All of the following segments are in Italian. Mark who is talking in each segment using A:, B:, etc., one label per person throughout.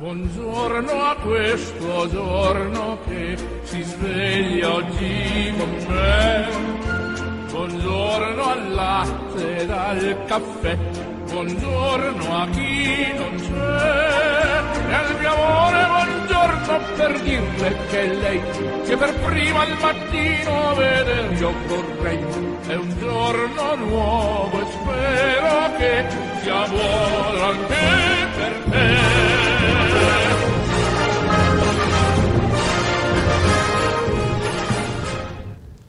A: Buongiorno a questo giorno che si sveglia oggi con me. Buongiorno al latte e al caffè, buongiorno a chi non c'è. E al mio amore buongiorno per dirle che lei, che per prima al mattino veder io vorrei. È un giorno nuovo e spero che sia buono anche per te.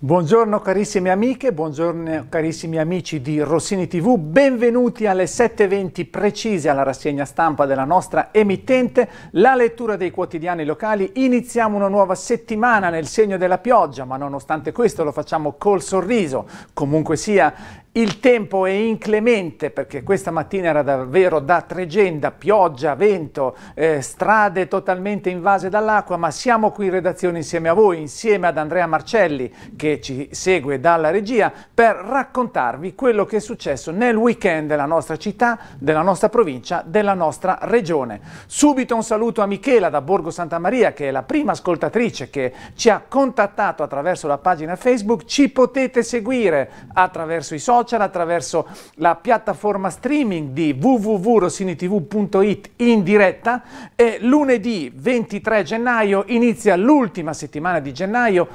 B: Buongiorno carissime amiche, buongiorno carissimi amici di Rossini TV, benvenuti alle 7.20 precise alla rassegna stampa della nostra emittente, la lettura dei quotidiani locali, iniziamo una nuova settimana nel segno della pioggia, ma nonostante questo lo facciamo col sorriso, comunque sia il tempo è inclemente perché questa mattina era davvero da tregenda, pioggia, vento, eh, strade totalmente invase dall'acqua, ma siamo qui in redazione insieme a voi, insieme ad Andrea Marcelli che ci segue dalla regia per raccontarvi quello che è successo nel weekend della nostra città, della nostra provincia, della nostra regione. Subito un saluto a Michela da Borgo Santa Maria che è la prima ascoltatrice che ci ha contattato attraverso la pagina Facebook, ci potete seguire attraverso i social social, attraverso la piattaforma streaming di www.rossinitv.it in diretta e lunedì 23 gennaio inizia l'ultima settimana di gennaio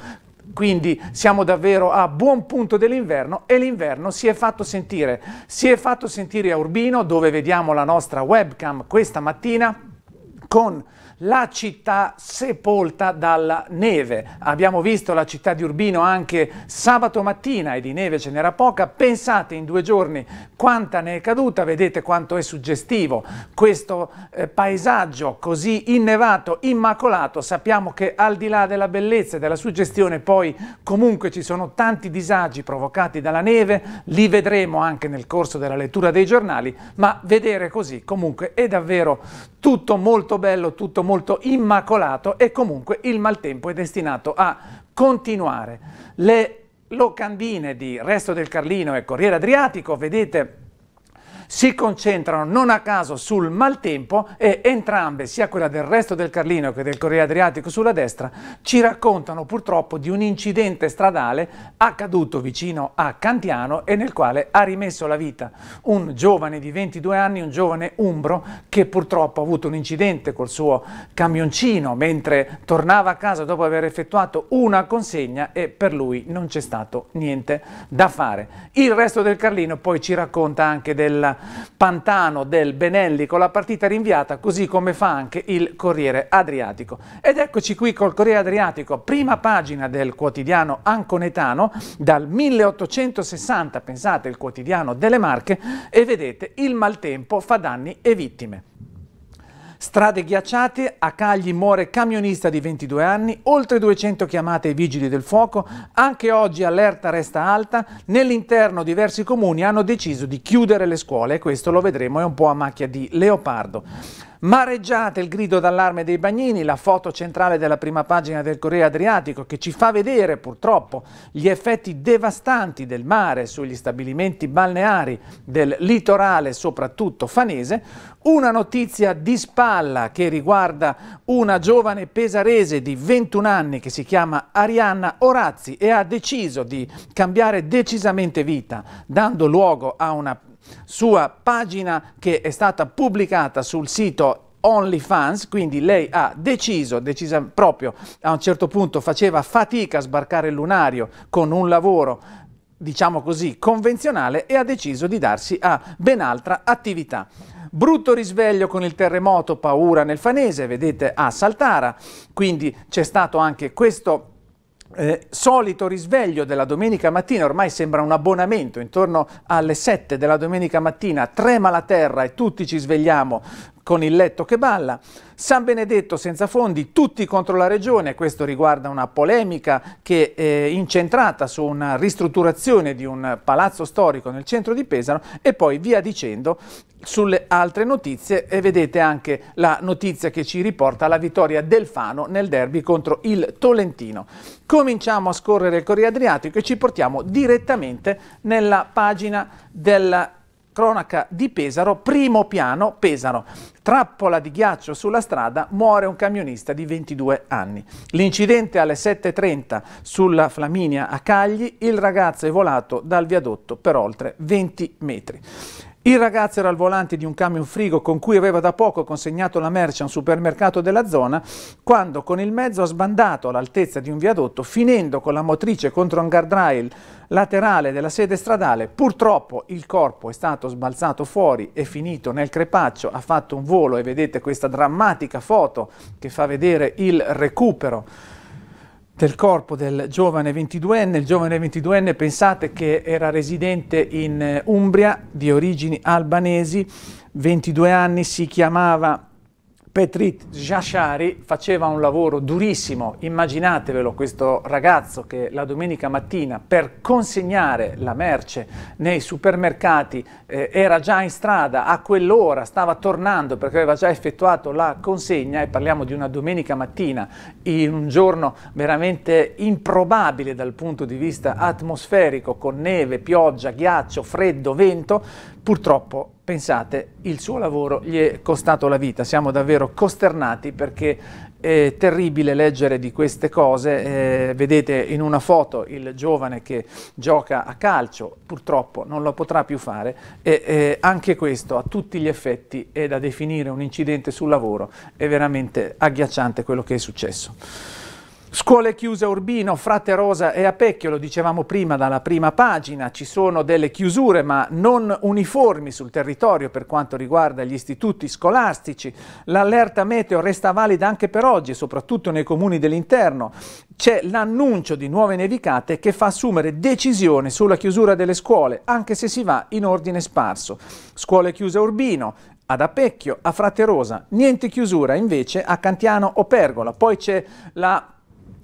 B: quindi siamo davvero a buon punto dell'inverno e l'inverno si è fatto sentire. Si è fatto sentire a Urbino dove vediamo la nostra webcam questa mattina con la città sepolta dalla neve. Abbiamo visto la città di Urbino anche sabato mattina e di neve ce n'era poca. Pensate in due giorni quanta ne è caduta, vedete quanto è suggestivo questo eh, paesaggio così innevato, immacolato. Sappiamo che al di là della bellezza e della suggestione poi comunque ci sono tanti disagi provocati dalla neve, li vedremo anche nel corso della lettura dei giornali, ma vedere così comunque è davvero tutto molto bello, tutto molto immacolato e comunque il maltempo è destinato a continuare. Le locandine di Resto del Carlino e Corriere Adriatico, vedete si concentrano non a caso sul maltempo e entrambe, sia quella del resto del Carlino che del Corriere Adriatico sulla destra, ci raccontano purtroppo di un incidente stradale accaduto vicino a Cantiano e nel quale ha rimesso la vita un giovane di 22 anni, un giovane umbro che purtroppo ha avuto un incidente col suo camioncino mentre tornava a casa dopo aver effettuato una consegna e per lui non c'è stato niente da fare. Il resto del Carlino poi ci racconta anche della pantano del Benelli con la partita rinviata, così come fa anche il Corriere Adriatico. Ed eccoci qui col Corriere Adriatico, prima pagina del quotidiano anconetano, dal 1860, pensate, il quotidiano delle Marche, e vedete il maltempo fa danni e vittime. Strade ghiacciate, a Cagli muore camionista di 22 anni, oltre 200 chiamate ai vigili del fuoco, anche oggi allerta resta alta, nell'interno diversi comuni hanno deciso di chiudere le scuole e questo lo vedremo è un po' a macchia di leopardo. Mareggiate il grido d'allarme dei bagnini, la foto centrale della prima pagina del Corriere Adriatico che ci fa vedere purtroppo gli effetti devastanti del mare sugli stabilimenti balneari del litorale, soprattutto fanese, una notizia di spalla che riguarda una giovane pesarese di 21 anni che si chiama Arianna Orazzi e ha deciso di cambiare decisamente vita, dando luogo a una sua pagina che è stata pubblicata sul sito OnlyFans, quindi lei ha deciso, decisa proprio, a un certo punto faceva fatica a sbarcare il lunario con un lavoro diciamo così, convenzionale e ha deciso di darsi a ben altra attività. Brutto risveglio con il terremoto, paura nel fanese, vedete a Saltara, quindi c'è stato anche questo eh, solito risveglio della domenica mattina, ormai sembra un abbonamento, intorno alle 7 della domenica mattina trema la terra e tutti ci svegliamo con il letto che balla, San Benedetto senza fondi, tutti contro la regione, questo riguarda una polemica che è eh, incentrata su una ristrutturazione di un palazzo storico nel centro di Pesaro e poi via dicendo sulle altre notizie e vedete anche la notizia che ci riporta la vittoria del Fano nel derby contro il Tolentino. Cominciamo a scorrere il Corriere Adriatico e ci portiamo direttamente nella pagina della Cronaca di Pesaro, primo piano Pesaro. Trappola di ghiaccio sulla strada, muore un camionista di 22 anni. L'incidente alle 7.30 sulla Flaminia a Cagli, il ragazzo è volato dal viadotto per oltre 20 metri. Il ragazzo era al volante di un camion frigo con cui aveva da poco consegnato la merce a un supermercato della zona quando con il mezzo ha sbandato all'altezza di un viadotto finendo con la motrice contro un guardrail laterale della sede stradale. Purtroppo il corpo è stato sbalzato fuori e finito nel crepaccio, ha fatto un volo e vedete questa drammatica foto che fa vedere il recupero del corpo del giovane 22enne. Il giovane 22enne, pensate che era residente in eh, Umbria, di origini albanesi, 22 anni, si chiamava Petrit Giashari faceva un lavoro durissimo, immaginatevelo questo ragazzo che la domenica mattina per consegnare la merce nei supermercati eh, era già in strada, a quell'ora stava tornando perché aveva già effettuato la consegna e parliamo di una domenica mattina in un giorno veramente improbabile dal punto di vista atmosferico con neve, pioggia, ghiaccio, freddo, vento, purtroppo Pensate, il suo lavoro gli è costato la vita, siamo davvero costernati perché è terribile leggere di queste cose, eh, vedete in una foto il giovane che gioca a calcio, purtroppo non lo potrà più fare e eh, anche questo a tutti gli effetti è da definire un incidente sul lavoro, è veramente agghiacciante quello che è successo. Scuole chiuse a Urbino, Frate Rosa e a Pecchio, lo dicevamo prima dalla prima pagina, ci sono delle chiusure ma non uniformi sul territorio per quanto riguarda gli istituti scolastici. L'allerta meteo resta valida anche per oggi, soprattutto nei comuni dell'interno. C'è l'annuncio di nuove nevicate che fa assumere decisione sulla chiusura delle scuole, anche se si va in ordine sparso. Scuole chiuse a Urbino, ad Apecchio, a Frate Rosa, niente chiusura invece a Cantiano o Pergola. Poi c'è la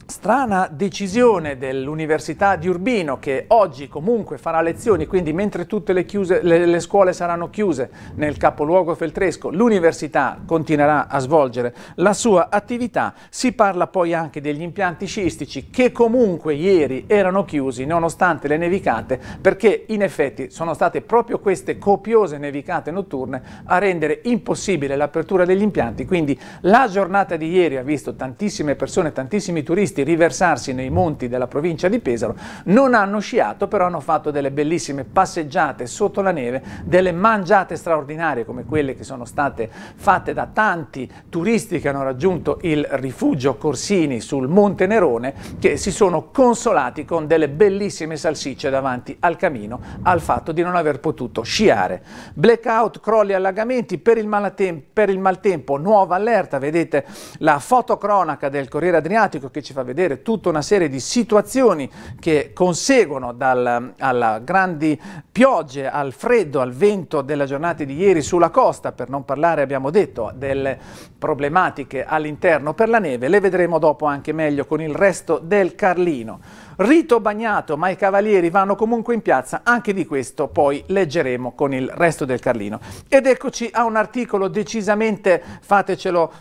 B: Strana decisione dell'Università di Urbino che oggi comunque farà lezioni, quindi mentre tutte le, chiuse, le, le scuole saranno chiuse nel capoluogo feltresco, l'università continuerà a svolgere la sua attività. Si parla poi anche degli impianti scistici che comunque ieri erano chiusi nonostante le nevicate perché in effetti sono state proprio queste copiose nevicate notturne a rendere impossibile l'apertura degli impianti, quindi la giornata di ieri ha visto tantissime persone, tantissimi turisti visti riversarsi nei monti della provincia di Pesaro, non hanno sciato, però hanno fatto delle bellissime passeggiate sotto la neve, delle mangiate straordinarie come quelle che sono state fatte da tanti turisti che hanno raggiunto il rifugio Corsini sul Monte Nerone, che si sono consolati con delle bellissime salsicce davanti al camino al fatto di non aver potuto sciare. Blackout, crolli, allagamenti per il, per il maltempo, nuova allerta, vedete la fotocronaca del Corriere Adriatico che ci fa a vedere tutta una serie di situazioni che conseguono dal, alla grandi piogge, al freddo, al vento della giornata di ieri sulla costa, per non parlare, abbiamo detto, delle problematiche all'interno per la neve, le vedremo dopo anche meglio con il resto del Carlino. Rito bagnato, ma i cavalieri vanno comunque in piazza, anche di questo poi leggeremo con il resto del Carlino. Ed eccoci a un articolo decisamente, fatecelo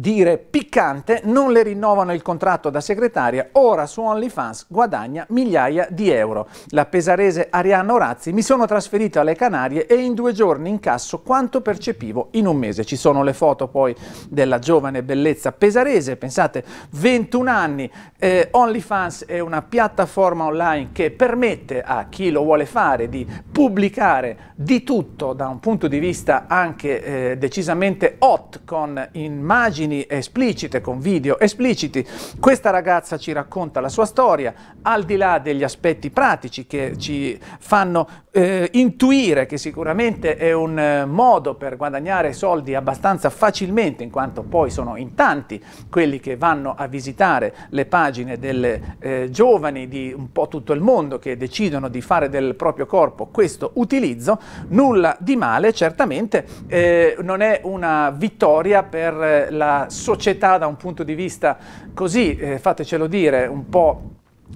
B: dire piccante, non le rinnovano il contratto da segretaria, ora su OnlyFans guadagna migliaia di euro. La pesarese Arianna Orazzi mi sono trasferita alle Canarie e in due giorni incasso quanto percepivo in un mese. Ci sono le foto poi della giovane bellezza pesarese, pensate 21 anni, eh, OnlyFans è una piattaforma online che permette a chi lo vuole fare di pubblicare di tutto da un punto di vista anche eh, decisamente hot con immagini immagini esplicite, con video espliciti. Questa ragazza ci racconta la sua storia, al di là degli aspetti pratici che ci fanno eh, intuire che sicuramente è un eh, modo per guadagnare soldi abbastanza facilmente, in quanto poi sono in tanti quelli che vanno a visitare le pagine delle eh, giovani di un po' tutto il mondo che decidono di fare del proprio corpo questo utilizzo, nulla di male, certamente eh, non è una vittoria per eh, la società da un punto di vista così, eh, fatecelo dire, un po'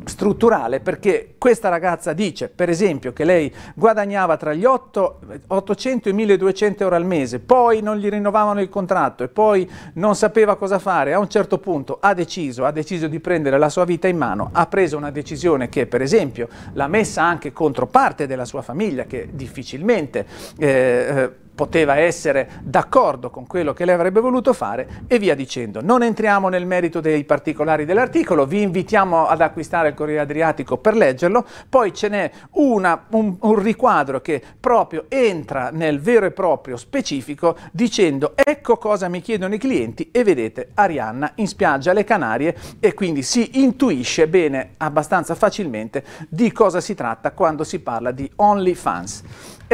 B: strutturale perché questa ragazza dice per esempio che lei guadagnava tra gli 8, 800 e 1200 euro al mese poi non gli rinnovavano il contratto e poi non sapeva cosa fare a un certo punto ha deciso ha deciso di prendere la sua vita in mano ha preso una decisione che per esempio l'ha messa anche contro parte della sua famiglia che difficilmente eh, eh poteva essere d'accordo con quello che lei avrebbe voluto fare e via dicendo. Non entriamo nel merito dei particolari dell'articolo, vi invitiamo ad acquistare il Corriere Adriatico per leggerlo, poi ce n'è un, un riquadro che proprio entra nel vero e proprio specifico dicendo ecco cosa mi chiedono i clienti e vedete Arianna in spiaggia alle Canarie e quindi si intuisce bene abbastanza facilmente di cosa si tratta quando si parla di OnlyFans.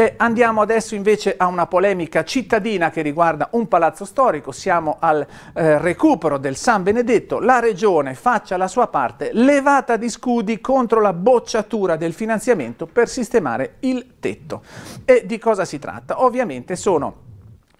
B: E andiamo adesso invece a una polemica cittadina che riguarda un palazzo storico, siamo al eh, recupero del San Benedetto, la regione faccia la sua parte, levata di scudi contro la bocciatura del finanziamento per sistemare il tetto. E di cosa si tratta? Ovviamente sono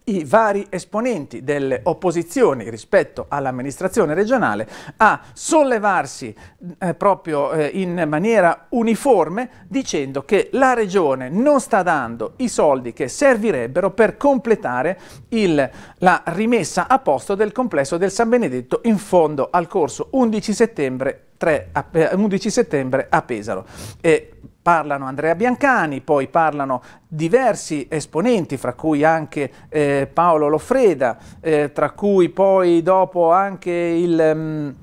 B: i vari esponenti delle opposizioni rispetto all'amministrazione regionale a sollevarsi eh, proprio eh, in maniera uniforme dicendo che la regione non sta dando i soldi che servirebbero per completare il, la rimessa a posto del complesso del San Benedetto in fondo al corso 11 settembre 3, 11 eh, settembre a Pesaro. E parlano Andrea Biancani, poi parlano diversi esponenti, fra cui anche eh, Paolo Loffreda, eh, tra cui poi dopo anche il... Um,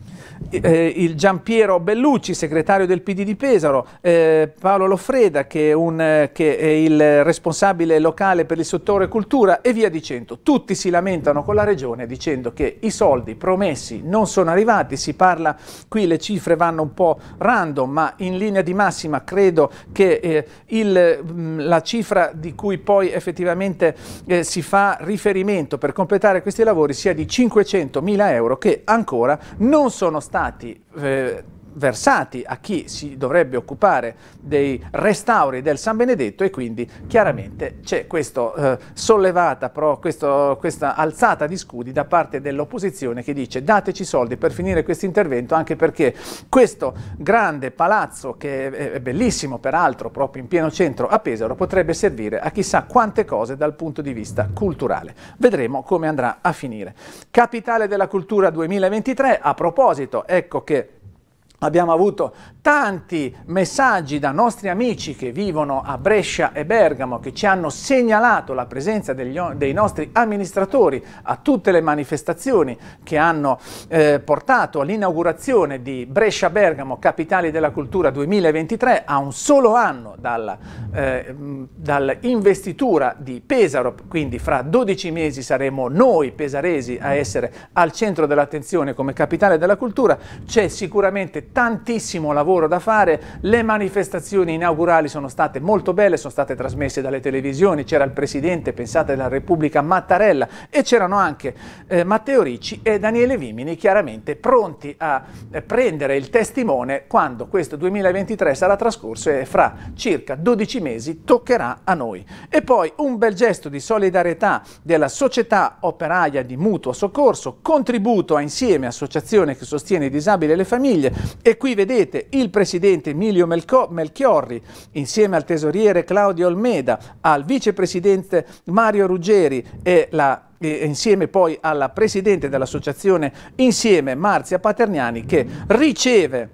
B: eh, il Giampiero Bellucci, segretario del PD di Pesaro, eh, Paolo Loffreda che è, un, eh, che è, il responsabile locale per il settore cultura e via dicendo. Tutti si lamentano con la regione dicendo che i soldi promessi non sono arrivati, si parla qui le cifre vanno un po' random, ma in linea di massima credo che eh, il, mm, la cifra di cui poi effettivamente eh, si fa riferimento per completare questi lavori sia di 500 mila euro che ancora non sono sono stati eh, versati a chi si dovrebbe occupare dei restauri del San Benedetto e quindi chiaramente c'è questa eh, sollevata, pro, questo, questa alzata di scudi da parte dell'opposizione che dice dateci soldi per finire questo intervento anche perché questo grande palazzo che è bellissimo peraltro proprio in pieno centro a Pesaro potrebbe servire a chissà quante cose dal punto di vista culturale. Vedremo come andrà a finire. Capitale della cultura 2023, a proposito, ecco che Abbiamo avuto tanti messaggi da nostri amici che vivono a Brescia e Bergamo che ci hanno segnalato la presenza degli, dei nostri amministratori a tutte le manifestazioni che hanno eh, portato all'inaugurazione di Brescia-Bergamo Capitali della Cultura 2023 a un solo anno dall'investitura eh, dall di Pesaro, quindi fra 12 mesi saremo noi pesaresi a essere al centro dell'attenzione come capitale della cultura. C'è sicuramente tantissimo lavoro da fare, le manifestazioni inaugurali sono state molto belle, sono state trasmesse dalle televisioni, c'era il presidente, pensate, della Repubblica Mattarella e c'erano anche eh, Matteo Ricci e Daniele Vimini chiaramente pronti a eh, prendere il testimone quando questo 2023 sarà trascorso e fra circa 12 mesi toccherà a noi. E poi un bel gesto di solidarietà della società operaia di mutuo soccorso, contributo a insieme associazione che sostiene i disabili e le famiglie, e qui vedete il presidente Emilio Melco Melchiorri, insieme al tesoriere Claudio Olmeda, al vicepresidente Mario Ruggeri e la insieme poi alla presidente dell'associazione Insieme Marzia Paterniani che riceve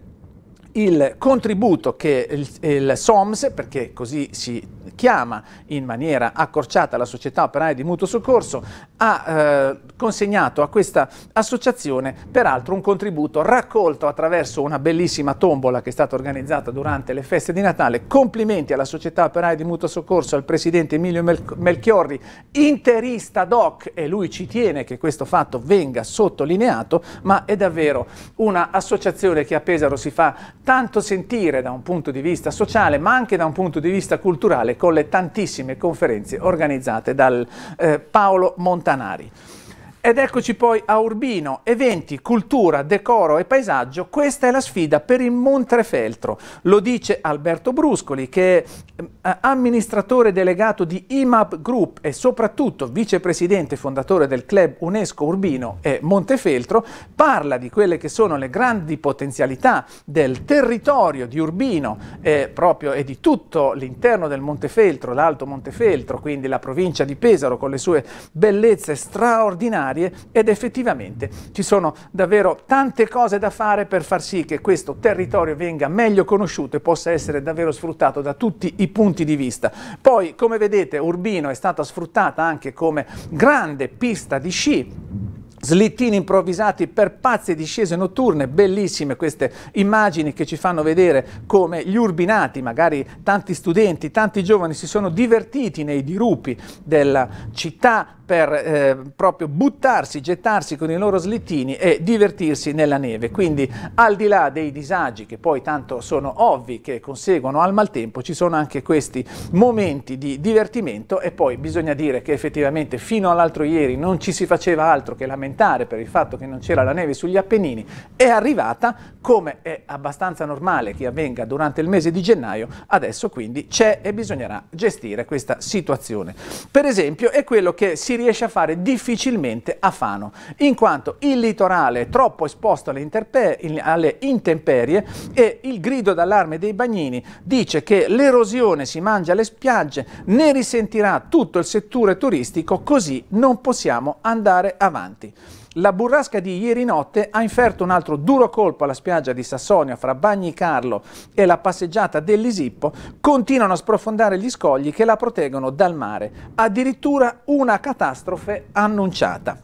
B: il contributo che il, il SOMS, perché così si chiama in maniera accorciata la società operaia di mutuo soccorso, ha eh, consegnato a questa associazione peraltro un contributo raccolto attraverso una bellissima tombola che è stata organizzata durante le feste di Natale. Complimenti alla società operaia di mutuo soccorso, al presidente Emilio Mel Melchiorri, interista doc, e lui ci tiene che questo fatto venga sottolineato, ma è davvero un'associazione che a Pesaro si fa tanto sentire da un punto di vista sociale, ma anche da un punto di vista culturale con le tantissime conferenze organizzate dal eh, Paolo Montanari. Ed eccoci poi a Urbino, eventi, cultura, decoro e paesaggio, questa è la sfida per il Montrefeltro, lo dice Alberto Bruscoli che è eh, amministratore delegato di IMAP Group e soprattutto vicepresidente fondatore del club UNESCO Urbino e Montefeltro, parla di quelle che sono le grandi potenzialità del territorio di Urbino e proprio e di tutto l'interno del Montefeltro, l'Alto Montefeltro, quindi la provincia di Pesaro con le sue bellezze straordinarie ordinarie ed effettivamente ci sono davvero tante cose da fare per far sì che questo territorio venga meglio conosciuto e possa essere davvero sfruttato da tutti i punti di vista. Poi, come vedete, Urbino è stata sfruttata anche come grande pista di sci slittini improvvisati per pazze discese notturne, bellissime queste immagini che ci fanno vedere come gli urbinati, magari tanti studenti, tanti giovani si sono divertiti nei dirupi della città per eh, proprio buttarsi, gettarsi con i loro slittini e divertirsi nella neve. Quindi al di là dei disagi che poi tanto sono ovvi che conseguono al maltempo, ci sono anche questi momenti di divertimento e poi bisogna dire che effettivamente fino all'altro ieri non ci si faceva altro che lamentare per il fatto che non c'era la neve sugli Appennini, è arrivata come è abbastanza normale che avvenga durante il mese di gennaio, adesso quindi c'è e bisognerà gestire questa situazione. Per esempio è quello che si si riesce a fare difficilmente a Fano, in quanto il litorale è troppo esposto alle, alle intemperie e il grido d'allarme dei bagnini dice che l'erosione si mangia le spiagge, ne risentirà tutto il settore turistico, così non possiamo andare avanti. La burrasca di ieri notte ha inferto un altro duro colpo alla spiaggia di Sassonia fra Bagni Carlo e la passeggiata dell'Isippo. Continuano a sprofondare gli scogli che la proteggono dal mare. Addirittura una catastrofe annunciata.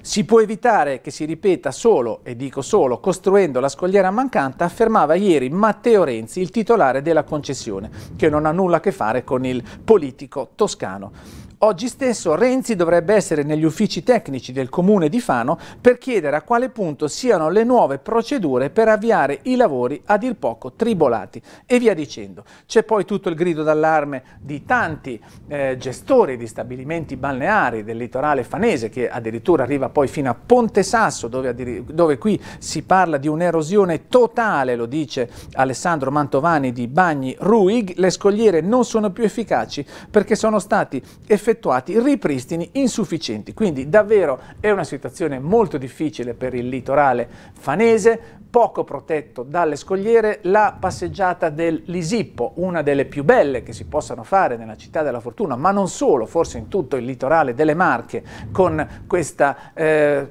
B: Si può evitare che si ripeta solo, e dico solo, costruendo la scogliera mancante, affermava ieri Matteo Renzi, il titolare della concessione, che non ha nulla a che fare con il politico toscano. Oggi stesso Renzi dovrebbe essere negli uffici tecnici del comune di Fano per chiedere a quale punto siano le nuove procedure per avviare i lavori a dir poco tribolati e via dicendo. C'è poi tutto il grido d'allarme di tanti eh, gestori di stabilimenti balneari del litorale fanese che addirittura arriva poi fino a Ponte Sasso dove, dove qui si parla di un'erosione totale, lo dice Alessandro Mantovani di Bagni Ruig, le scogliere non sono più efficaci perché sono stati effettuati effettuati ripristini insufficienti. Quindi davvero è una situazione molto difficile per il litorale fanese, poco protetto dalle scogliere, la passeggiata del Lisippo, una delle più belle che si possano fare nella città della fortuna, ma non solo, forse in tutto il litorale delle Marche, con questa eh,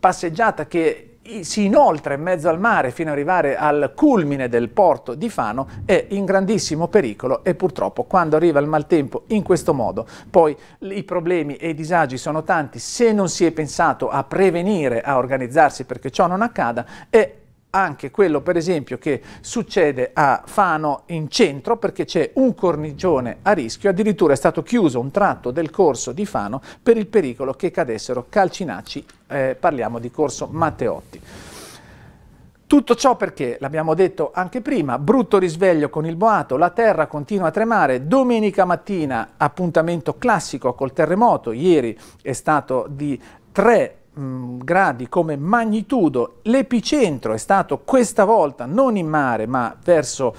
B: passeggiata che si inoltra in mezzo al mare fino ad arrivare al culmine del porto di Fano è in grandissimo pericolo e purtroppo quando arriva il maltempo in questo modo poi i problemi e i disagi sono tanti se non si è pensato a prevenire, a organizzarsi perché ciò non accada è anche quello per esempio che succede a Fano in centro perché c'è un cornicione a rischio, addirittura è stato chiuso un tratto del corso di Fano per il pericolo che cadessero calcinacci, eh, parliamo di corso Matteotti. Tutto ciò perché, l'abbiamo detto anche prima, brutto risveglio con il boato, la terra continua a tremare, domenica mattina appuntamento classico col terremoto, ieri è stato di 3 mh, mm, gradi come magnitudo. L'epicentro è stato questa volta non in mare ma verso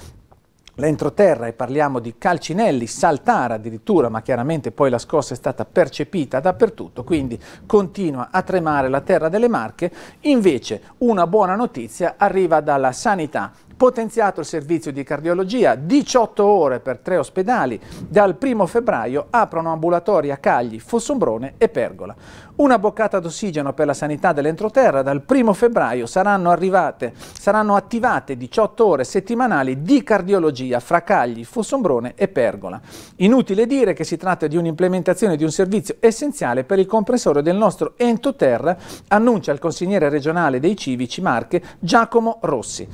B: l'entroterra e parliamo di Calcinelli, saltare addirittura, ma chiaramente poi la scossa è stata percepita dappertutto, quindi continua a tremare la terra delle Marche. Invece una buona notizia arriva dalla sanità potenziato il servizio di cardiologia, 18 ore per tre ospedali, dal 1 febbraio aprono ambulatori a Cagli, Fossombrone e Pergola. Una boccata d'ossigeno per la sanità dell'entroterra, dal 1 febbraio saranno, arrivate, saranno attivate 18 ore settimanali di cardiologia fra Cagli, Fossombrone e Pergola. Inutile dire che si tratta di un'implementazione di un servizio essenziale per il compressore del nostro entroterra, annuncia il consigliere regionale dei civici Marche Giacomo Rossi.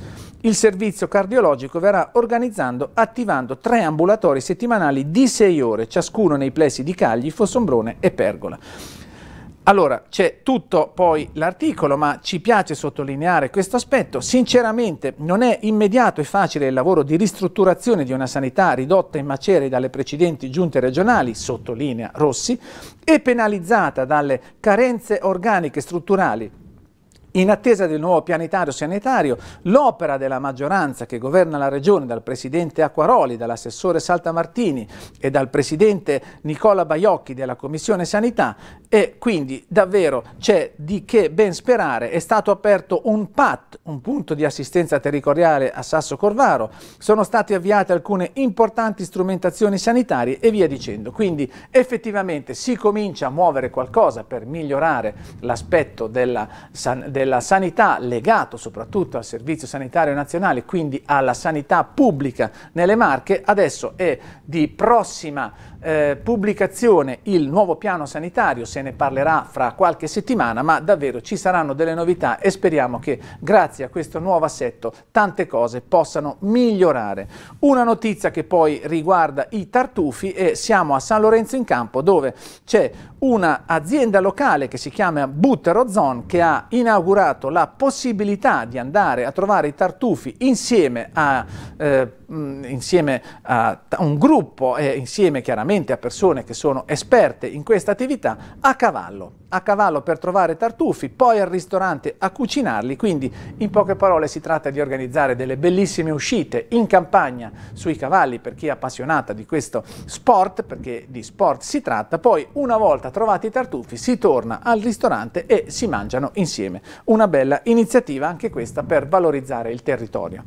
B: Il servizio servizio cardiologico verrà organizzando attivando tre ambulatori settimanali di 6 ore, ciascuno nei plessi di Cagli, Fossombrone e Pergola. Allora, c'è tutto poi l'articolo, ma ci piace sottolineare questo aspetto. Sinceramente non è immediato e facile il lavoro di ristrutturazione di una sanità ridotta in macerie dalle precedenti giunte regionali, sottolinea Rossi, e penalizzata dalle carenze organiche strutturali in attesa del nuovo pianetario sanitario, l'opera della maggioranza che governa la regione, dal presidente Acquaroli, dall'assessore Saltamartini e dal presidente Nicola Baiocchi della Commissione Sanità, e quindi davvero c'è di che ben sperare. È stato aperto un PAT, un punto di assistenza territoriale a Sasso Corvaro, sono state avviate alcune importanti strumentazioni sanitarie e via dicendo. Quindi effettivamente si comincia a muovere qualcosa per migliorare l'aspetto della, della della sanità legato soprattutto al Servizio Sanitario Nazionale, quindi alla sanità pubblica nelle Marche, adesso è di prossima eh, pubblicazione il nuovo piano sanitario, se ne parlerà fra qualche settimana, ma davvero ci saranno delle novità e speriamo che grazie a questo nuovo assetto tante cose possano migliorare. Una notizia che poi riguarda i tartufi e siamo a San Lorenzo in Campo dove c'è un'azienda locale che si chiama Buttero Zone che ha inaugurato la possibilità di andare a trovare i tartufi insieme a, eh, insieme a un gruppo e insieme chiaramente a persone che sono esperte in questa attività a cavallo, a cavallo per trovare tartufi, poi al ristorante a cucinarli, quindi in poche parole si tratta di organizzare delle bellissime uscite in campagna sui cavalli per chi è appassionata di questo sport, perché di sport si tratta, poi una volta trovati i tartufi, si torna al ristorante e si mangiano insieme. Una bella iniziativa anche questa per valorizzare il territorio.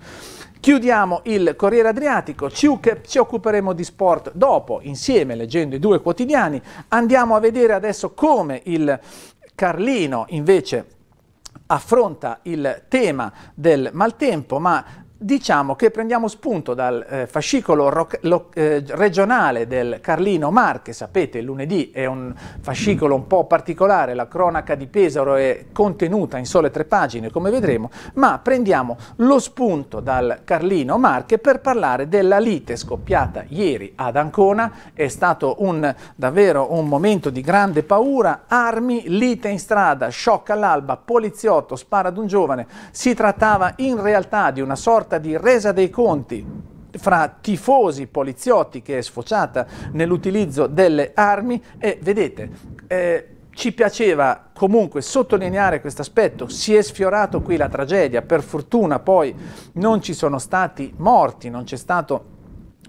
B: Chiudiamo il Corriere Adriatico, ci, occuperemo di sport dopo, insieme leggendo i due quotidiani. Andiamo a vedere adesso come il Carlino invece affronta il tema del maltempo, ma diciamo che prendiamo spunto dal eh, fascicolo roc- lo- eh, regionale del Carlino Mar, che sapete lunedì è un fascicolo un po' particolare, la cronaca di Pesaro è contenuta in sole tre pagine, come vedremo, ma prendiamo lo spunto dal Carlino Marche per parlare della lite scoppiata ieri ad Ancona, è stato un, davvero un momento di grande paura, armi, lite in strada, shock all'alba, poliziotto spara ad un giovane, si trattava in realtà di una sorta sorta di resa dei conti fra tifosi poliziotti che è sfociata nell'utilizzo delle armi e vedete, eh, ci piaceva comunque sottolineare questo aspetto, si è sfiorato qui la tragedia, per fortuna poi non ci sono stati morti, non c'è stato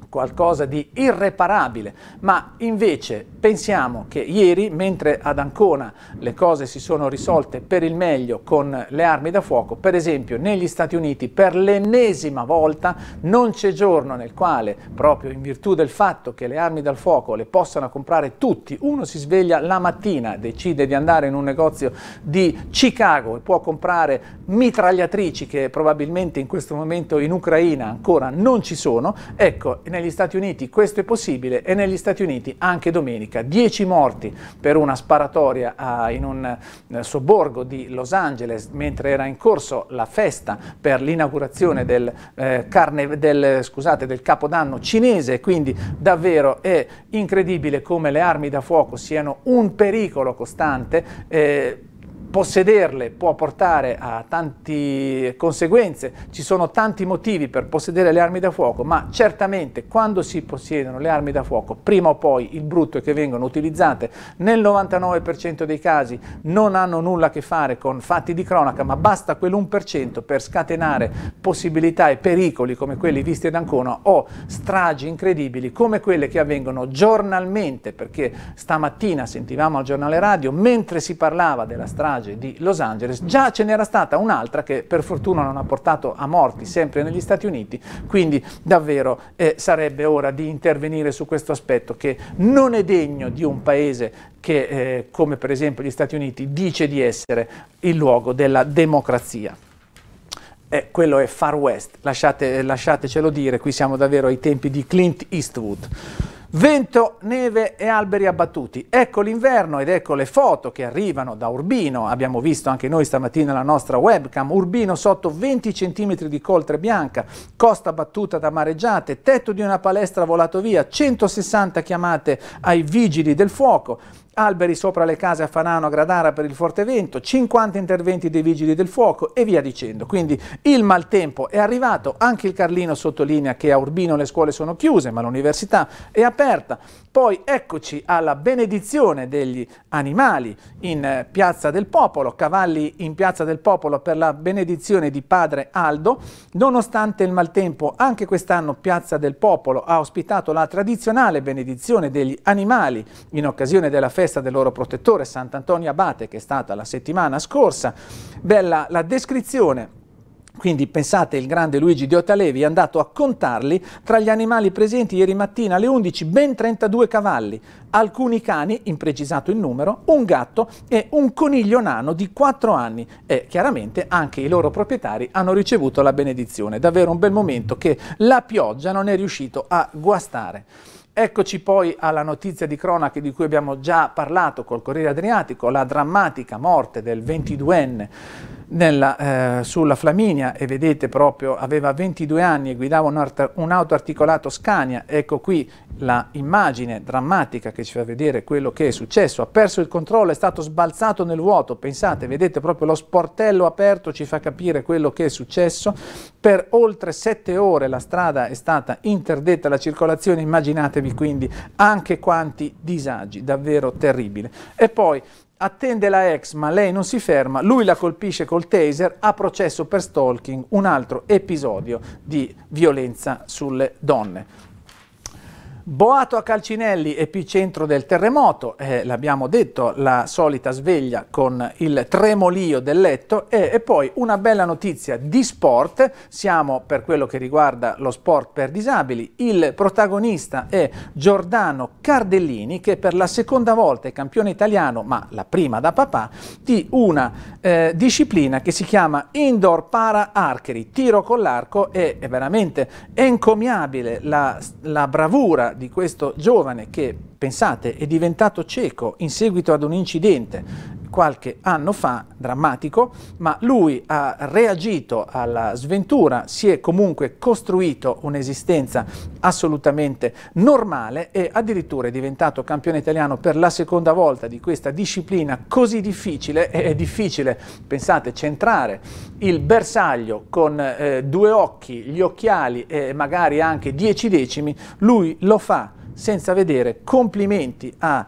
B: qualcosa di irreparabile, ma invece pensiamo che ieri, mentre ad Ancona le cose si sono risolte per il meglio con le armi da fuoco, per esempio negli Stati Uniti per l'ennesima volta non c'è giorno nel quale, proprio in virtù del fatto che le armi dal fuoco le possano comprare tutti, uno si sveglia la mattina, decide di andare in un negozio di Chicago e può comprare mitragliatrici che probabilmente in questo momento in Ucraina ancora non ci sono, ecco, negli Stati Uniti questo è possibile e negli Stati Uniti anche domenica Dieci morti per una sparatoria a, ah, in un eh, sobborgo di Los Angeles mentre era in corso la festa per l'inaugurazione del, eh, del, del capodanno cinese, quindi davvero è incredibile come le armi da fuoco siano un pericolo costante. Eh, possederle può portare a tante conseguenze, ci sono tanti motivi per possedere le armi da fuoco, ma certamente quando si possiedono le armi da fuoco, prima o poi il brutto è che vengono utilizzate, nel 99% dei casi non hanno nulla a che fare con fatti di cronaca, ma basta quell'1% per scatenare possibilità e pericoli come quelli visti ad Ancona o stragi incredibili come quelle che avvengono giornalmente, perché stamattina sentivamo al giornale radio, mentre si parlava della strage strage di Los Angeles, già ce n'era stata un'altra che per fortuna non ha portato a morti, sempre negli Stati Uniti, quindi davvero eh, sarebbe ora di intervenire su questo aspetto che non è degno di un paese che, eh, come per esempio gli Stati Uniti, dice di essere il luogo della democrazia. Eh, quello è Far West, Lasciate, lasciatecelo dire, qui siamo davvero ai tempi di Clint Eastwood. Vento, neve e alberi abbattuti. Ecco l'inverno ed ecco le foto che arrivano da Urbino. Abbiamo visto anche noi stamattina la nostra webcam. Urbino sotto 20 cm di coltre bianca, costa battuta da mareggiate, tetto di una palestra volato via, 160 chiamate ai vigili del fuoco alberi sopra le case a Fanano, a Gradara per il forte vento, 50 interventi dei vigili del fuoco e via dicendo. Quindi il maltempo è arrivato, anche il Carlino sottolinea che a Urbino le scuole sono chiuse, ma l'università è aperta. Poi eccoci alla benedizione degli animali in eh, Piazza del Popolo, cavalli in Piazza del Popolo per la benedizione di padre Aldo. Nonostante il maltempo, anche quest'anno Piazza del Popolo ha ospitato la tradizionale benedizione degli animali in occasione della festa del loro protettore Sant'Antonio Abate che è stata la settimana scorsa. Bella la descrizione quindi pensate, il grande Luigi Diota Levi è andato a contarli tra gli animali presenti ieri mattina alle 11, ben 32 cavalli, alcuni cani, imprecisato il numero, un gatto e un coniglio nano di 4 anni e chiaramente anche i loro proprietari hanno ricevuto la benedizione. Davvero un bel momento che la pioggia non è riuscito a guastare. Eccoci poi alla notizia di cronache di cui abbiamo già parlato col Corriere Adriatico, la drammatica morte del 22enne nella, eh, sulla Flaminia e vedete proprio aveva 22 anni e guidava un, auto articolato Scania, ecco qui la immagine drammatica che ci fa vedere quello che è successo, ha perso il controllo, è stato sbalzato nel vuoto, pensate, vedete proprio lo sportello aperto ci fa capire quello che è successo, per oltre 7 ore la strada è stata interdetta alla circolazione, immaginatevi terribili, quindi anche quanti disagi, davvero terribile. E poi attende la ex ma lei non si ferma, lui la colpisce col taser, ha processo per stalking, un altro episodio di violenza sulle donne. Boato a Calcinelli, epicentro del terremoto, eh, l'abbiamo detto, la solita sveglia con il tremolio del letto eh, e, poi una bella notizia di sport, siamo per quello che riguarda lo sport per disabili, il protagonista è Giordano Cardellini che per la seconda volta è campione italiano, ma la prima da papà, di una eh, disciplina che si chiama Indoor Para Archery, tiro con l'arco e è veramente encomiabile la, la bravura di questo giovane che, pensate, è diventato cieco in seguito ad un incidente qualche anno fa, drammatico, ma lui ha reagito alla sventura, si è comunque costruito un'esistenza assolutamente normale e addirittura è diventato campione italiano per la seconda volta di questa disciplina così difficile è difficile, pensate, centrare il bersaglio con eh, due occhi, gli occhiali e magari anche dieci decimi, lui lo fa senza vedere complimenti a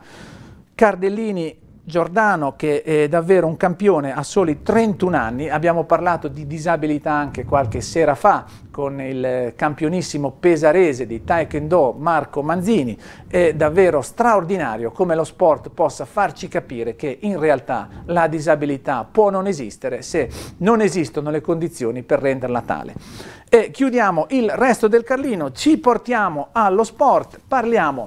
B: Cardellini Giordano che è davvero un campione a soli 31 anni, abbiamo parlato di disabilità anche qualche sera fa con il campionissimo pesarese di Taekwondo Marco Manzini, è davvero straordinario come lo sport possa farci capire che in realtà la disabilità può non esistere se non esistono le condizioni per renderla tale. E chiudiamo il resto del Carlino, ci portiamo allo sport, parliamo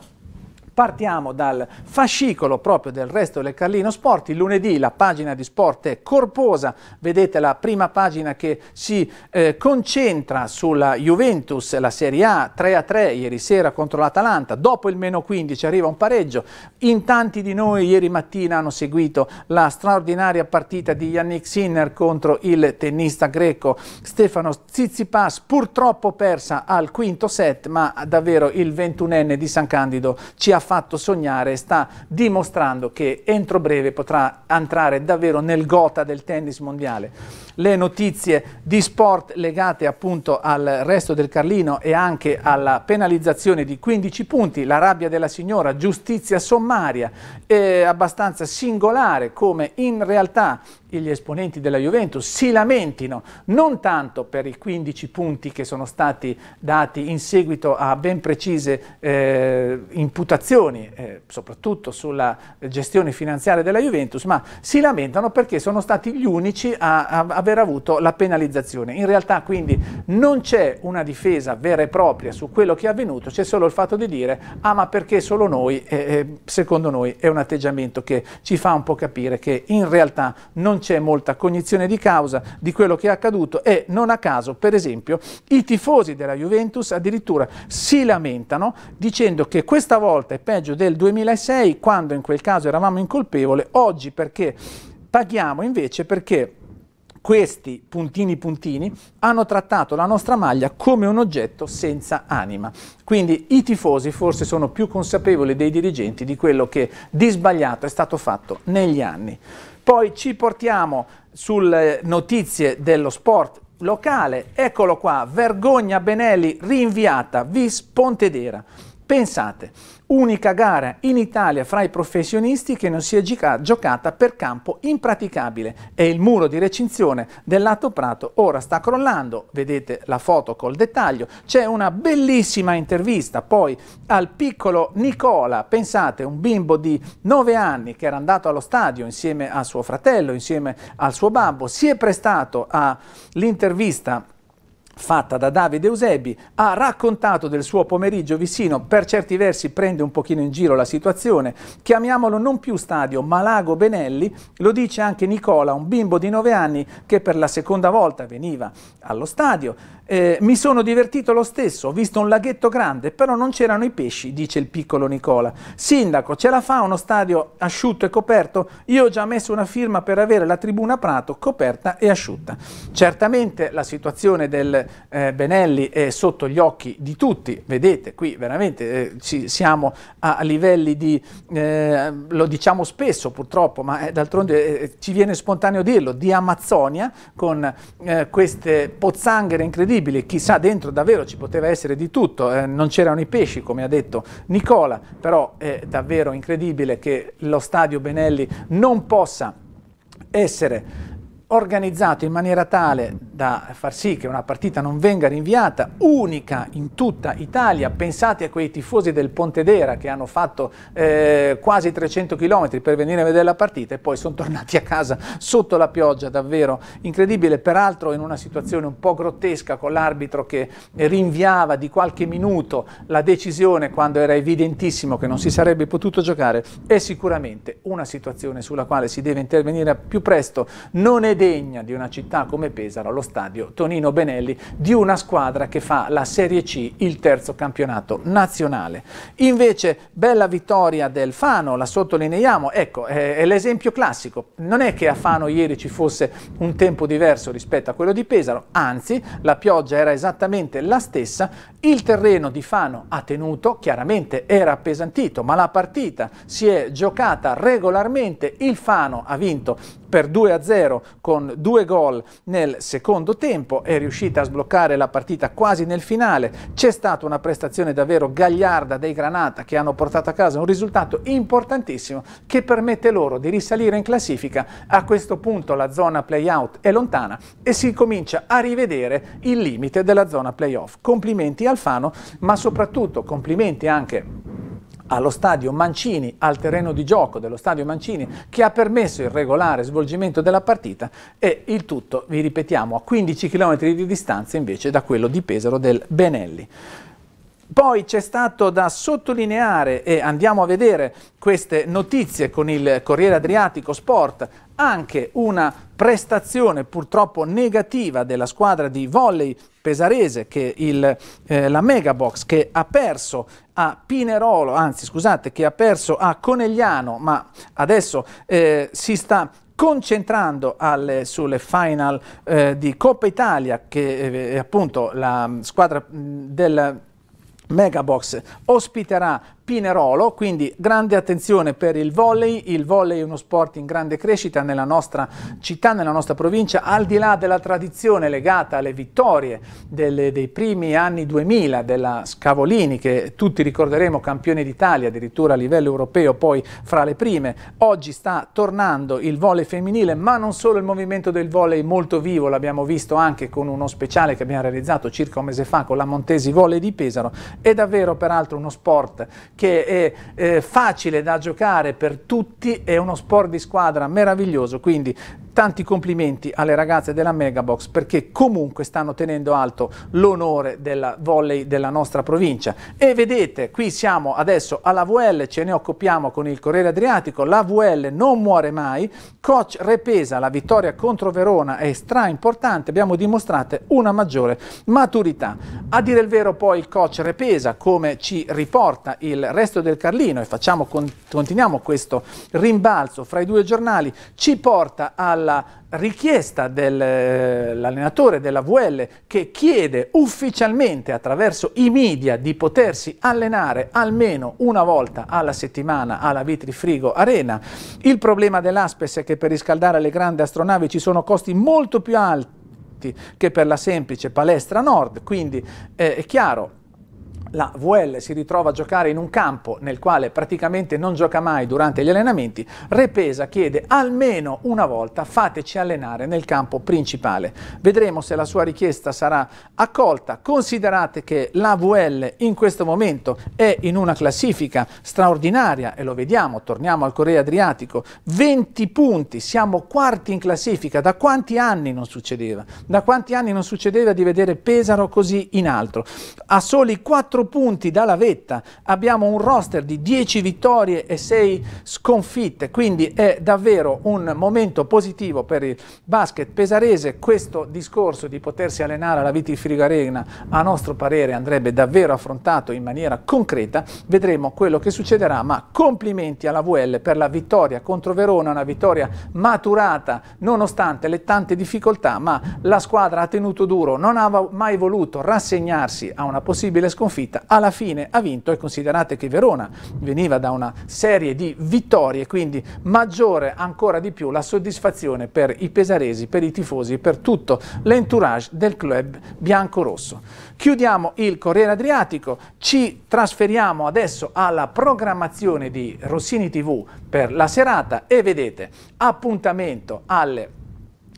B: Partiamo dal fascicolo proprio del resto del Carlino Sport. Il lunedì la pagina di sport è corposa, vedete la prima pagina che si eh, concentra sulla Juventus, la Serie A 3 a 3 ieri sera contro l'Atalanta, dopo il meno 15 arriva un pareggio. In tanti di noi ieri mattina hanno seguito la straordinaria partita di Yannick Sinner contro il tennista greco Stefano Tsitsipas, purtroppo persa al quinto set, ma davvero il 21enne di San Candido ci ha fatto sognare e sta dimostrando che entro breve potrà entrare davvero nel gota del tennis mondiale. Le notizie di sport legate appunto al resto del Carlino e anche alla penalizzazione di 15 punti, la rabbia della signora, giustizia sommaria, è abbastanza singolare come in realtà gli esponenti della Juventus si lamentino non tanto per i 15 punti che sono stati dati in seguito a ben precise eh, imputazioni, eh, soprattutto sulla gestione finanziaria della Juventus, ma si lamentano perché sono stati gli unici a, a aver avuto la penalizzazione. In realtà quindi non c'è una difesa vera e propria su quello che è avvenuto, c'è solo il fatto di dire ah ma perché solo noi, eh, secondo noi è un atteggiamento che ci fa un po' capire che in realtà non c'è molta cognizione di causa di quello che è accaduto e non a caso, per esempio, i tifosi della Juventus addirittura si lamentano dicendo che questa volta è peggio del 2006 quando in quel caso eravamo incolpevoli, oggi perché paghiamo invece perché questi puntini puntini hanno trattato la nostra maglia come un oggetto senza anima. Quindi i tifosi forse sono più consapevoli dei dirigenti di quello che di sbagliato è stato fatto negli anni. Poi ci portiamo sulle notizie dello sport locale. Eccolo qua, vergogna Benelli rinviata, vis Pontedera. Pensate, unica gara in Italia fra i professionisti che non si è giocata per campo impraticabile e il muro di recinzione del lato Prato ora sta crollando, vedete la foto col dettaglio, c'è una bellissima intervista poi al piccolo Nicola, pensate un bimbo di 9 anni che era andato allo stadio insieme a suo fratello, insieme al suo babbo, si è prestato all'intervista fatta da Davide Eusebi, ha raccontato del suo pomeriggio vicino, per certi versi prende un pochino in giro la situazione, chiamiamolo non più stadio ma Lago Benelli, lo dice anche Nicola, un bimbo di 9 anni che per la seconda volta veniva allo stadio, eh, mi sono divertito lo stesso, ho visto un laghetto grande, però non c'erano i pesci, dice il piccolo Nicola. Sindaco, ce la fa uno stadio asciutto e coperto? Io ho già messo una firma per avere la tribuna Prato coperta e asciutta. Certamente la situazione del eh, Benelli è sotto gli occhi di tutti, vedete, qui veramente eh, ci, siamo a livelli di, eh, lo diciamo spesso purtroppo, ma eh, d'altronde eh, ci viene spontaneo dirlo, di Amazzonia, con queste pozzanghere incredibili incredibile, chissà dentro davvero ci poteva essere di tutto, eh, non c'erano i pesci come ha detto Nicola, però è davvero incredibile che lo stadio Benelli non possa essere organizzato in maniera tale da far sì che una partita non venga rinviata, unica in tutta Italia. Pensate a quei tifosi del Pontedera che hanno fatto eh, quasi 300 km per venire a vedere la partita e poi sono tornati a casa sotto la pioggia, davvero incredibile, peraltro in una situazione un po' grottesca con l'arbitro che rinviava di qualche minuto la decisione quando era evidentissimo che non si sarebbe potuto giocare. È sicuramente una situazione sulla quale si deve intervenire più presto. Non è degna di una città come Pesaro lo stadio Tonino Benelli di una squadra che fa la Serie C, il terzo campionato nazionale. Invece bella vittoria del Fano, la sottolineiamo, ecco eh, è l'esempio classico, non è che a Fano ieri ci fosse un tempo diverso rispetto a quello di Pesaro, anzi la pioggia era esattamente la stessa, il terreno di Fano ha tenuto, chiaramente era appesantito, ma la partita si è giocata regolarmente, il Fano ha vinto per 2-0 con due gol nel secondo tempo, è riuscita a sbloccare la partita quasi nel finale, c'è stata una prestazione davvero gagliarda dei Granata che hanno portato a casa un risultato importantissimo che permette loro di risalire in classifica, a questo punto la zona playout è lontana e si comincia a rivedere il limite della zona playoff. Complimenti Alfano, ma soprattutto complimenti anche allo stadio Mancini, al terreno di gioco dello stadio Mancini, che ha permesso il regolare svolgimento della partita e il tutto, vi ripetiamo, a 15 km di distanza invece da quello di Pesaro del Benelli. Poi c'è stato da sottolineare, e andiamo a vedere queste notizie con il Corriere Adriatico Sport, anche una prestazione purtroppo negativa della squadra di volley pesarese, che il, eh, la Megabox, che ha perso a Pinerolo, anzi scusate, che ha perso a Conegliano, ma adesso eh, si sta concentrando alle, sulle final eh, di Coppa Italia, che è eh, appunto la squadra mm, del Megabox ospiterà Pinerolo, quindi grande attenzione per il volley, il volley è uno sport in grande crescita nella nostra città, nella nostra provincia, al di là della tradizione legata alle vittorie delle, dei primi anni 2000 della Scavolini, che tutti ricorderemo campione d'Italia, addirittura a livello europeo, poi fra le prime, oggi sta tornando il volley femminile, ma non solo il movimento del volley molto vivo, l'abbiamo visto anche con uno speciale che abbiamo realizzato circa un mese fa con la Montesi Volley di Pesaro, è davvero peraltro uno sport che è eh, facile da giocare per tutti, è uno sport di squadra meraviglioso, quindi tanti complimenti alle ragazze della Megabox perché comunque stanno tenendo alto l'onore della volley della nostra provincia. E vedete, qui siamo adesso alla VL, ce ne occupiamo con il Corriere Adriatico, la VL non muore mai, coach Repesa, la vittoria contro Verona è stra importante, abbiamo dimostrato una maggiore maturità. A dire il vero poi il coach Repesa, come ci riporta il resto del Carlino e facciamo, continuiamo questo rimbalzo fra i due giornali, ci porta al alla richiesta dell'allenatore eh, della VL che chiede ufficialmente attraverso i media di potersi allenare almeno una volta alla settimana alla Vitrifrigo Arena. Il problema dell'Aspes è che per riscaldare le grandi astronavi ci sono costi molto più alti che per la semplice palestra nord, quindi eh, è chiaro la VL si ritrova a giocare in un campo nel quale praticamente non gioca mai durante gli allenamenti, Repesa chiede almeno una volta fateci allenare nel campo principale. Vedremo se la sua richiesta sarà accolta. Considerate che la VL in questo momento è in una classifica straordinaria e lo vediamo, torniamo al Corriere Adriatico, 20 punti, siamo quarti in classifica, da quanti anni non succedeva? Da quanti anni non succedeva di vedere Pesaro così in alto? A soli 4 4 punti dalla vetta, abbiamo un roster di 10 vittorie e 6 sconfitte, quindi è davvero un momento positivo per il basket pesarese, questo discorso di potersi allenare alla Vitifriga Frigarena, a nostro parere andrebbe davvero affrontato in maniera concreta, vedremo quello che succederà, ma complimenti alla VL per la vittoria contro Verona, una vittoria maturata nonostante le tante difficoltà, ma la squadra ha tenuto duro, non ha mai voluto rassegnarsi a una possibile sconfitta sconfitta, alla fine ha vinto e considerate che Verona veniva da una serie di vittorie, quindi maggiore ancora di più la soddisfazione per i pesaresi, per i tifosi e per tutto l'entourage del club biancorosso. Chiudiamo il Corriere Adriatico, ci trasferiamo adesso alla programmazione di Rossini TV per la serata e vedete appuntamento alle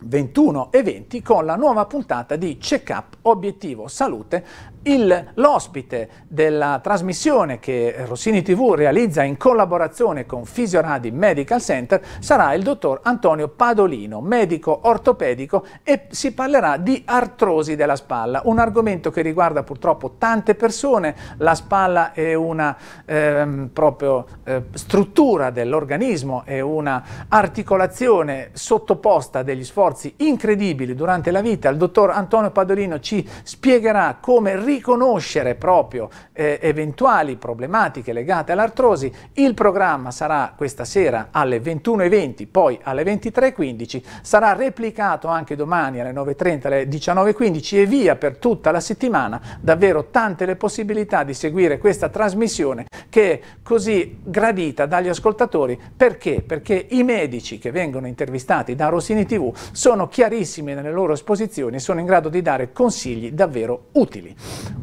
B: 21 e 20 con la nuova puntata di Check Up Obiettivo Salute il, l'ospite della trasmissione che Rossini TV realizza in collaborazione con Fisioradi Medical Center sarà il dottor Antonio Padolino, medico ortopedico e si parlerà di artrosi della spalla, un argomento che riguarda purtroppo tante persone, la spalla è una ehm, proprio, eh, struttura dell'organismo, è una articolazione sottoposta a degli sforzi incredibili durante la vita. Il dottor Antonio Padolino ci spiegherà come rinforzare riconoscere proprio eh, eventuali problematiche legate all'artrosi. Il programma sarà questa sera alle 21.20, poi alle 23.15, sarà replicato anche domani alle 9.30, alle 19.15 e via per tutta la settimana. Davvero tante le possibilità di seguire questa trasmissione che è così gradita dagli ascoltatori. Perché? Perché i medici che vengono intervistati da Rossini TV sono chiarissimi nelle loro esposizioni e sono in grado di dare consigli davvero utili.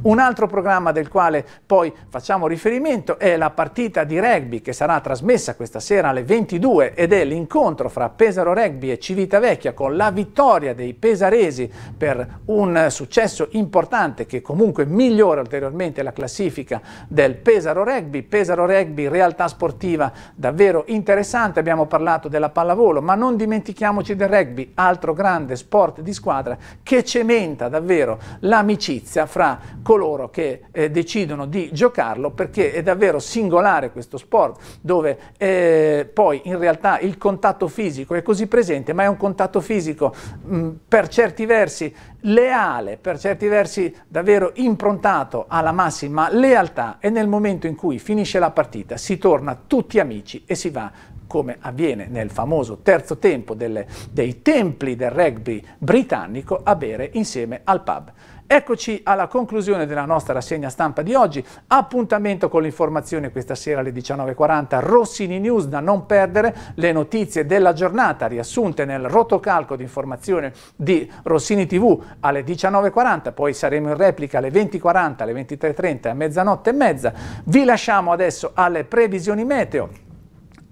B: Un altro programma del quale poi facciamo riferimento è la partita di rugby che sarà trasmessa questa sera alle 22 ed è l'incontro fra Pesaro Rugby e Civitavecchia con la vittoria dei pesaresi per un successo importante che comunque migliora ulteriormente la classifica del Pesaro Rugby. Pesaro Rugby, realtà sportiva davvero interessante, abbiamo parlato della pallavolo, ma non dimentichiamoci del rugby, altro grande sport di squadra che cementa davvero l'amicizia fra coloro che eh, decidono di giocarlo perché è davvero singolare questo sport dove eh, poi in realtà il contatto fisico è così presente ma è un contatto fisico mh, per certi versi leale, per certi versi davvero improntato alla massima lealtà e nel momento in cui finisce la partita si torna tutti amici e si va come avviene nel famoso terzo tempo delle, dei templi del rugby britannico, a bere insieme al pub. Eccoci alla conclusione della nostra rassegna stampa di oggi. Appuntamento con l'informazione questa sera alle 19.40. Rossini News da non perdere. Le notizie della giornata riassunte nel rotocalco di informazione di Rossini TV alle 19.40. Poi saremo in replica alle 20.40, alle 23.30, a mezzanotte e mezza. Vi lasciamo adesso alle previsioni meteo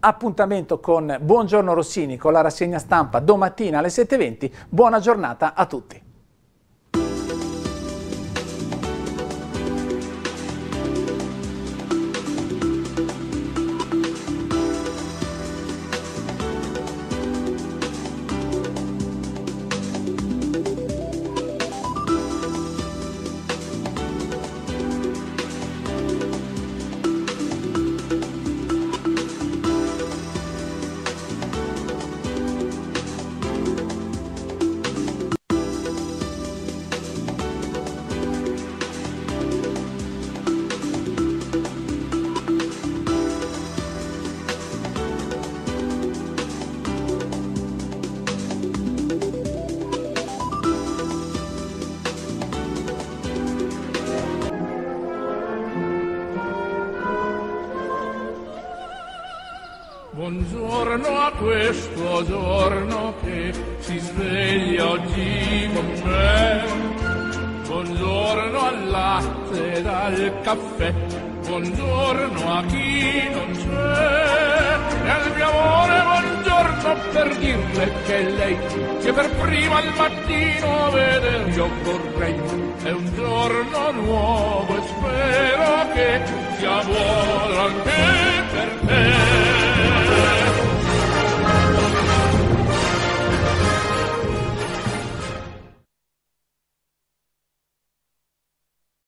B: appuntamento con Buongiorno Rossini con la rassegna stampa domattina alle 7.20. Buona giornata a tutti.
A: questo giorno che si sveglia oggi con me. Buongiorno al latte ed al caffè, buongiorno a chi non c'è. E al mio amore buongiorno per dirle che lei, che per prima al mattino veder io vorrei, è un giorno nuovo e spero che sia buono anche per te.